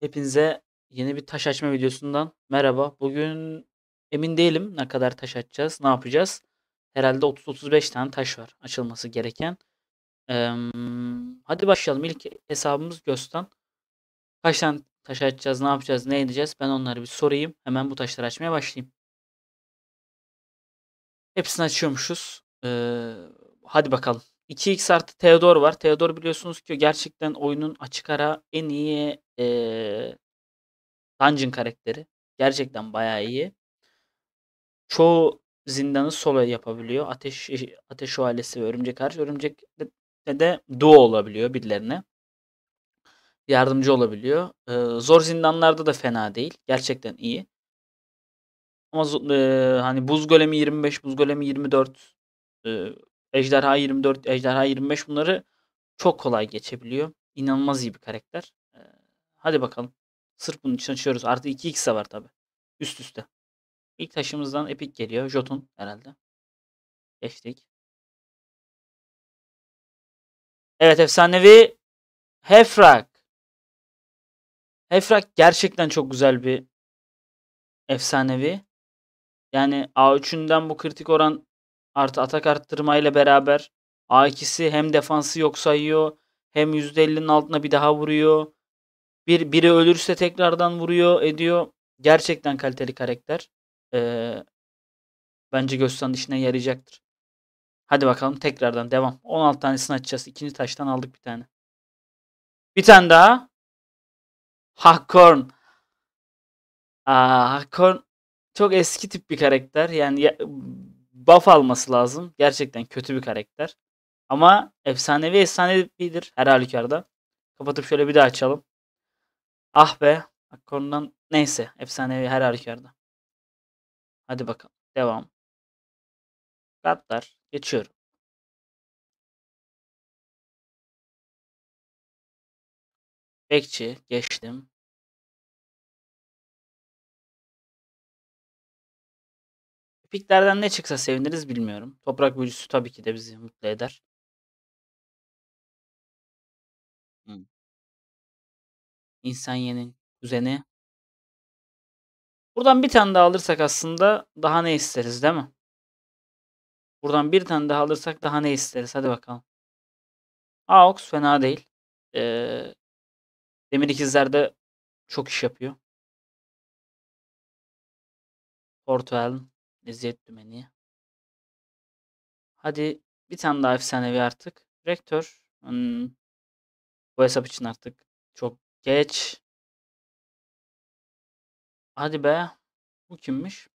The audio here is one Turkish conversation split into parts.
Hepinize yeni bir taş açma videosundan merhaba. Bugün emin değilim ne kadar taş açacağız, ne yapacağız. Herhalde 30-35 tane taş var açılması gereken. Ee, hadi başlayalım. İlk hesabımız Göstan. Kaç tane taş açacağız, ne yapacağız, ne edeceğiz ben onları bir sorayım. Hemen bu taşları açmaya başlayayım. Hepsini açıyormuşuz. Ee, hadi bakalım. 2x artı Teodor var. Teodor biliyorsunuz ki gerçekten oyunun açık ara en iyi ee, Dungeon karakteri. Gerçekten bayağı iyi. Çoğu zindanı solo yapabiliyor. Ateş e, ateş ailesi ve örümcek karşı Örümcek de, de duo olabiliyor birilerine. Yardımcı olabiliyor. Ee, zor zindanlarda da fena değil. Gerçekten iyi. Ama e, hani buz golemi 25, buz golemi 24 e, Ejderha 24, Ejderha 25 bunları çok kolay geçebiliyor. İnanılmaz iyi bir karakter. Ee, hadi bakalım. Sırf bunun için açıyoruz. Artı 2x var tabi. Üst üste. İlk taşımızdan epik geliyor. Jotun herhalde. Geçtik. Evet efsanevi Hefrak. Hefrak gerçekten çok güzel bir efsanevi. Yani A3'ünden bu kritik oran Artı atak arttırmayla beraber A2'si hem defansı yok sayıyor hem %50'nin altına bir daha vuruyor. Bir, biri ölürse tekrardan vuruyor ediyor. Gerçekten kaliteli karakter. Ee, bence Göksan işine yarayacaktır. Hadi bakalım tekrardan devam. 16 tanesini açacağız. İkinci taştan aldık bir tane. Bir tane daha. Hakorn. Aa, çok eski tip bir karakter. Yani ya, buff alması lazım. Gerçekten kötü bir karakter. Ama efsanevi efsanevidir her halükarda. Kapatıp şöyle bir daha açalım. Ah be. Akkorundan neyse. Efsanevi her halükarda. Hadi bakalım. Devam. Katlar. Geçiyorum. Bekçi. Geçtim. Piklerden ne çıksa seviniriz bilmiyorum. Toprak büyücüsü tabii ki de bizi mutlu eder. İnsan İnsanye'nin kuzeni. Buradan bir tane daha alırsak aslında daha ne isteriz değil mi? Buradan bir tane daha alırsak daha ne isteriz? Hadi bakalım. Aux fena değil. Eee, Demir İkizler de çok iş yapıyor. Portwell. Z dümeni. Hadi bir tane daha efsanevi artık. Rektör. Hmm. Bu hesap için artık çok geç. Hadi be. Bu kimmiş?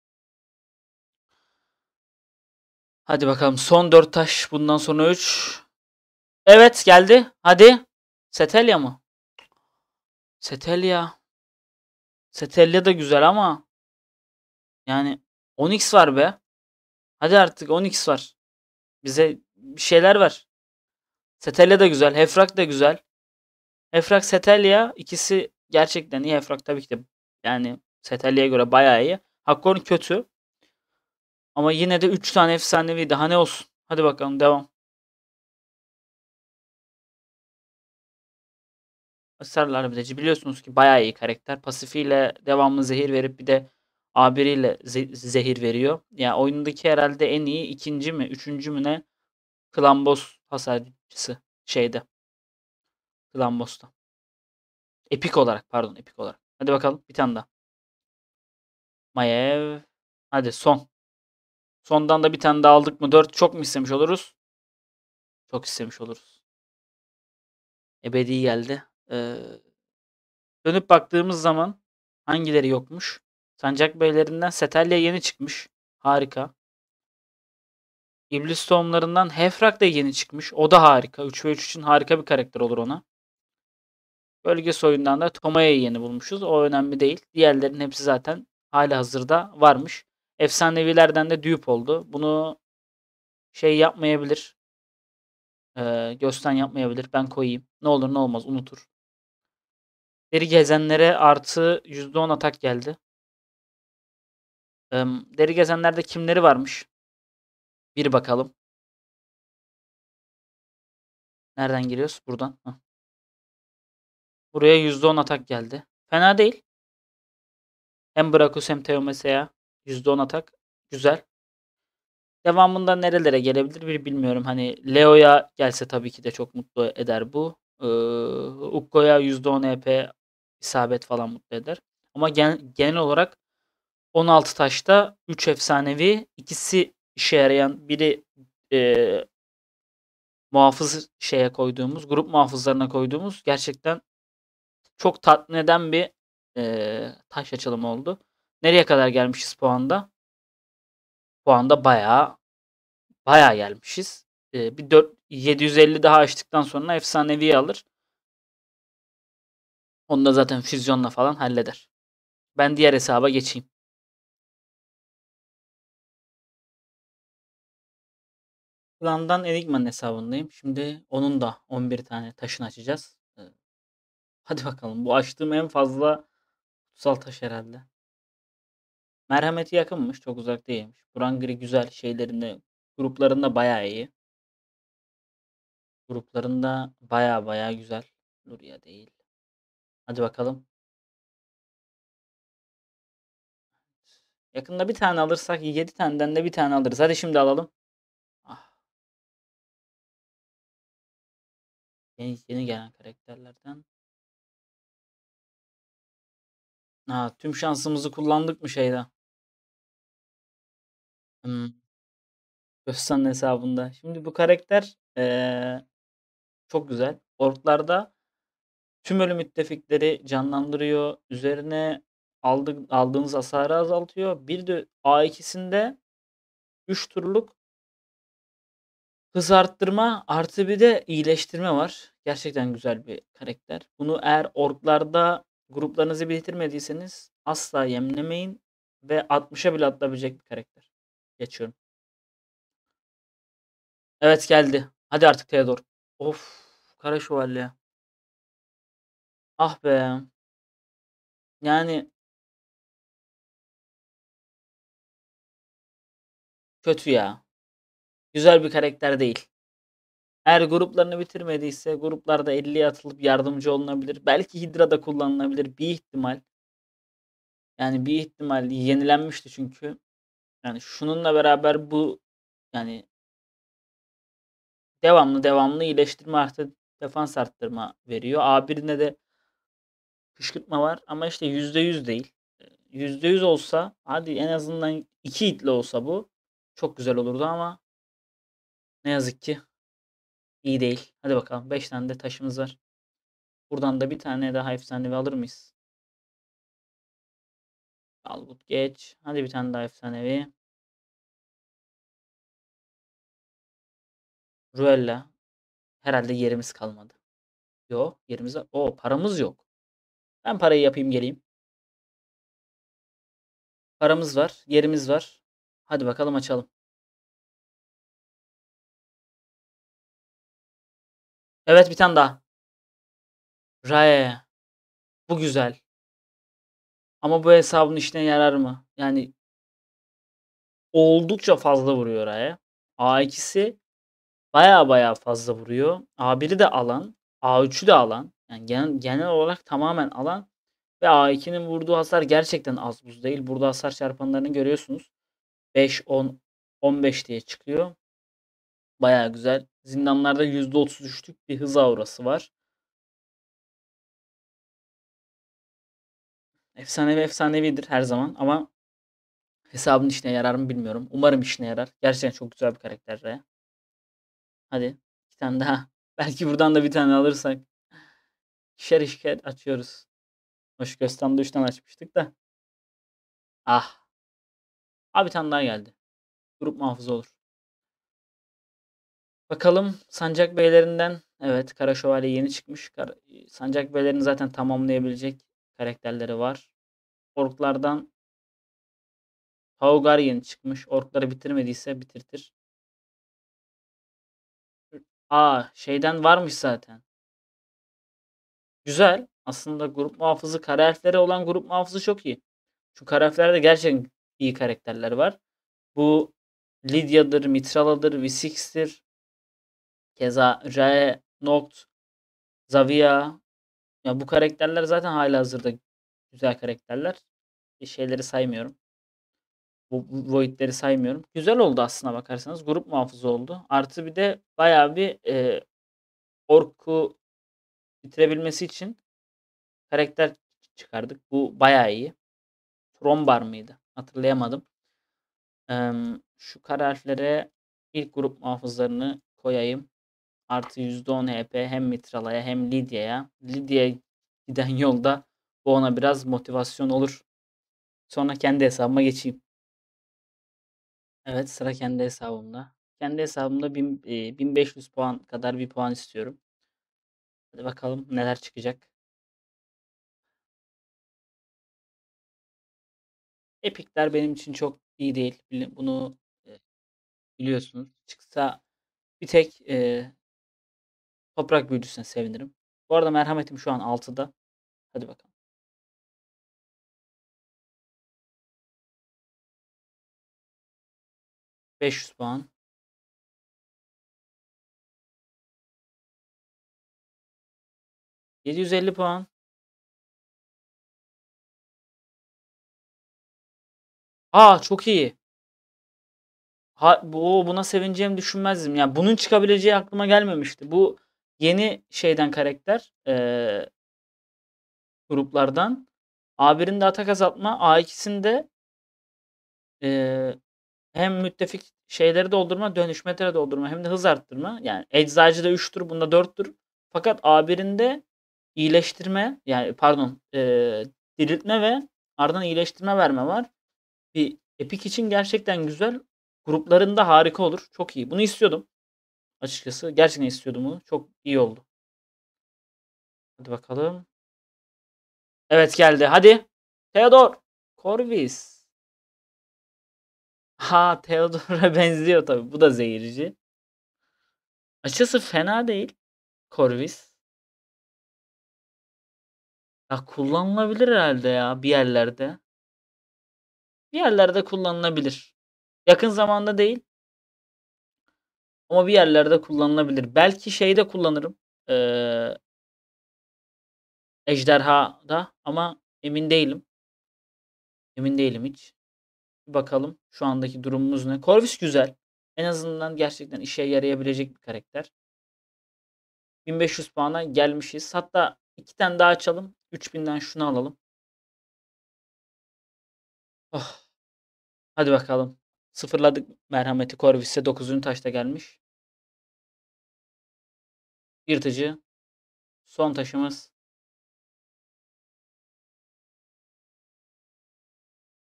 Hadi bakalım. Son 4 taş. Bundan sonra 3. Evet geldi. Hadi. Setelya mı? Setelya. Setelya da güzel ama yani 10x var be. Hadi artık 10x var. Bize bir şeyler var. Setelya da güzel. Hefrak da güzel. Hefrak Setelya ikisi gerçekten iyi. Hefrak tabii ki de yani Setelya'ya göre bayağı iyi. Hakon kötü. Ama yine de 3 tane efsanevi daha ne olsun. Hadi bakalım devam. Asarlar bir biliyorsunuz ki bayağı iyi karakter. Pasifiyle devamlı zehir verip bir de Abiriyle ze- zehir veriyor. Yani oyundaki herhalde en iyi ikinci mi, üçüncü mü ne Klambos hasarcısı şeyde. Klambos'ta. Epik olarak pardon epik olarak. Hadi bakalım bir tane daha. Mayev. Hadi son. Sondan da bir tane daha aldık mı? dört çok mu istemiş oluruz? Çok istemiş oluruz. Ebedi geldi. Ee, dönüp baktığımız zaman hangileri yokmuş? Sancak beylerinden Setelya yeni çıkmış. Harika. İblis tohumlarından Hefrak da yeni çıkmış. O da harika. 3 ve 3 için harika bir karakter olur ona. Bölge soyundan da Tomaya'yı yeni bulmuşuz. O önemli değil. Diğerlerin hepsi zaten hali hazırda varmış. Efsanevilerden de düğüp oldu. Bunu şey yapmayabilir. Ee, gösten yapmayabilir. Ben koyayım. Ne olur ne olmaz unutur. Deri gezenlere artı %10 atak geldi deri gezenlerde kimleri varmış? Bir bakalım. Nereden giriyoruz? Buradan. Heh. Buraya %10 atak geldi. Fena değil. Hem Brakus hem Teomesa'ya %10 atak. Güzel. Devamında nerelere gelebilir bir bilmiyorum. Hani Leo'ya gelse tabii ki de çok mutlu eder bu. Ee, Ukko'ya %10 EP isabet falan mutlu eder. Ama gen genel olarak 16 taşta 3 efsanevi. ikisi işe yarayan biri e, muhafız şeye koyduğumuz, grup muhafızlarına koyduğumuz gerçekten çok tatmin eden bir e, taş açılımı oldu. Nereye kadar gelmişiz puanda? Puanda bayağı bayağı gelmişiz. E, bir 4, 750 daha açtıktan sonra efsanevi alır. Onu da zaten füzyonla falan halleder. Ben diğer hesaba geçeyim. Plan'dan Enigma'nın hesabındayım. Şimdi onun da 11 tane taşını açacağız. Ee, hadi bakalım. Bu açtığım en fazla kutsal taş herhalde. Merhameti yakınmış. Çok uzak değilmiş. Burangri güzel şeylerinde gruplarında baya iyi. Gruplarında baya baya güzel. Luria değil. Hadi bakalım. Yakında bir tane alırsak 7 taneden de bir tane alırız. Hadi şimdi alalım. Yeni, yeni gelen karakterlerden. Ha, tüm şansımızı kullandık mı şeyde? Hmm. Özsan'ın hesabında. Şimdi bu karakter ee, çok güzel. Orklarda tüm ölü müttefikleri canlandırıyor. Üzerine aldık, aldığınız hasarı azaltıyor. Bir de A2'sinde 3 turluk Hız arttırma artı bir de iyileştirme var. Gerçekten güzel bir karakter. Bunu eğer orklarda gruplarınızı bitirmediyseniz asla yemlemeyin ve 60'a bile atlayabilecek bir karakter. Geçiyorum. Evet geldi. Hadi artık Theodor. Of kara şövalye. Ah be. Yani kötü ya güzel bir karakter değil. Eğer gruplarını bitirmediyse gruplarda 50'ye atılıp yardımcı olunabilir. Belki da kullanılabilir bir ihtimal. Yani bir ihtimal yenilenmişti çünkü. Yani şununla beraber bu yani devamlı devamlı iyileştirme artı defans arttırma veriyor. A1'ine de kışkırtma var ama işte %100 değil. %100 olsa hadi en azından 2 itle olsa bu çok güzel olurdu ama ne yazık ki iyi değil. Hadi bakalım 5 tane de taşımız var. Buradan da bir tane daha efsanevi alır mıyız? Albut geç. Hadi bir tane daha efsanevi. Ruella. Herhalde yerimiz kalmadı. Yo yerimiz var. Oo paramız yok. Ben parayı yapayım geleyim. Paramız var. Yerimiz var. Hadi bakalım açalım. Evet bir tane daha. Rae. Bu güzel. Ama bu hesabın işine yarar mı? Yani oldukça fazla vuruyor Rae. A2'si baya baya fazla vuruyor. A1'i de alan. A3'ü de alan. Yani genel, genel olarak tamamen alan. Ve A2'nin vurduğu hasar gerçekten az buz değil. Burada hasar çarpanlarını görüyorsunuz. 5, 10, 15 diye çıkıyor. Baya güzel. Zindanlarda %33'lük bir hız aurası var. Efsanevi efsanevidir her zaman ama hesabın işine yarar mı bilmiyorum. Umarım işine yarar. Gerçekten çok güzel bir karakter Rhea. Hadi iki tane daha. Belki buradan da bir tane alırsak. İşer işer açıyoruz. Hoş göstanda 3 tane açmıştık da. Ah. Abi bir tane daha geldi. Grup muhafız olur. Bakalım Sancak Beylerinden evet Kara Şövalye yeni çıkmış. Sancak Beylerini zaten tamamlayabilecek karakterleri var. Orklardan Haugar yeni çıkmış. Orkları bitirmediyse bitirtir. Aa şeyden varmış zaten. Güzel. Aslında grup muhafızı kara olan grup muhafızı çok iyi. Şu kara gerçekten iyi karakterler var. Bu Lydia'dır, Mitrala'dır, Visix'tir. Keza Jae, nokt Zavia. Ya bu karakterler zaten hala hazırda güzel karakterler. Bir şeyleri saymıyorum. Bu, Void'leri saymıyorum. Güzel oldu aslına bakarsanız. Grup muhafızı oldu. Artı bir de bayağı bir e, Ork'u bitirebilmesi için karakter çıkardık. Bu bayağı iyi. Trombar mıydı? Hatırlayamadım. Ee, şu kar ilk grup muhafızlarını koyayım. Artı %10 HP e hem Mitrala'ya hem Lydia'ya. Lydia'ya giden yolda bu ona biraz motivasyon olur. Sonra kendi hesabıma geçeyim. Evet sıra kendi hesabımda. Kendi hesabımda 1500 e, puan kadar bir puan istiyorum. Hadi bakalım neler çıkacak. Epikler benim için çok iyi değil. Bunu e, biliyorsunuz. Çıksa bir tek Toprak büyücüsüne sevinirim. Bu arada merhametim şu an 6'da. Hadi bakalım. Beş yüz puan. Yedi yüz elli puan. Aa çok iyi. Ha, bu, buna sevineceğimi düşünmezdim. Yani bunun çıkabileceği aklıma gelmemişti. Bu Yeni şeyden karakter e, gruplardan A1'inde atak azaltma, A2'sinde e, hem müttefik şeyleri doldurma, dönüşmeleri doldurma hem de hız arttırma. Yani eczacıda 3'tür, bunda 4'tür. Fakat A1'inde iyileştirme yani pardon e, diriltme ve ardından iyileştirme verme var. Bir epik için gerçekten güzel. Gruplarında harika olur. Çok iyi. Bunu istiyordum. Açıkçası gerçekten istiyordum bunu. Çok iyi oldu. Hadi bakalım. Evet geldi. Hadi. Theodor. Corvus. Ha Theodor'a benziyor tabi. Bu da zehirci. Açısı fena değil. Corvus. Ya kullanılabilir herhalde ya bir yerlerde. Bir yerlerde kullanılabilir. Yakın zamanda değil. Ama bir yerlerde kullanılabilir. Belki şeyde kullanırım. Ee, Ejderha'da ama emin değilim. Emin değilim hiç. Bir bakalım şu andaki durumumuz ne. Corvus güzel. En azından gerçekten işe yarayabilecek bir karakter. 1500 puana gelmişiz. Hatta iki tane daha açalım. 3000'den şunu alalım. Oh. Hadi bakalım. Sıfırladık merhameti. Corvus'e 9. taşta gelmiş. Yırtıcı. Son taşımız.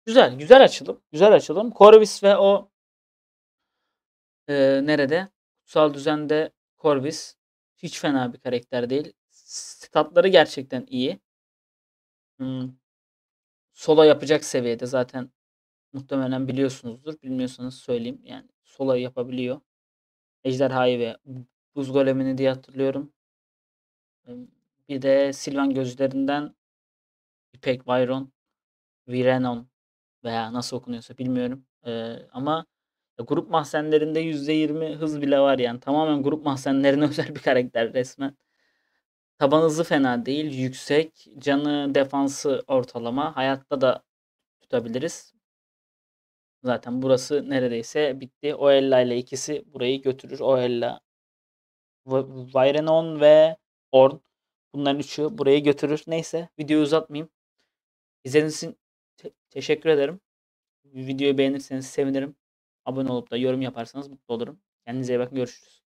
Güzel. Güzel açılım. Güzel açılım. Corvis ve o e, nerede? Kutsal düzende Corvis. Hiç fena bir karakter değil. Statları gerçekten iyi. Hmm. Sola yapacak seviyede zaten muhtemelen biliyorsunuzdur. Bilmiyorsanız söyleyeyim. Yani sola yapabiliyor. Ejderhayı ve Buz Golemi'ni diye hatırlıyorum. Bir de Silvan Gözlerinden İpek Byron, Virenon veya nasıl okunuyorsa bilmiyorum. ama grup mahzenlerinde %20 hız bile var yani. Tamamen grup mahzenlerine özel bir karakter resmen. Taban hızı fena değil. Yüksek. Canı defansı ortalama. Hayatta da tutabiliriz. Zaten burası neredeyse bitti. Oella ile ikisi burayı götürür. Oella Vairenon ve Orn. Bunların üçü buraya götürür. Neyse videoyu uzatmayayım. İzlediğiniz için te- teşekkür ederim. Videoyu beğenirseniz sevinirim. Abone olup da yorum yaparsanız mutlu olurum. Kendinize iyi bakın. Görüşürüz.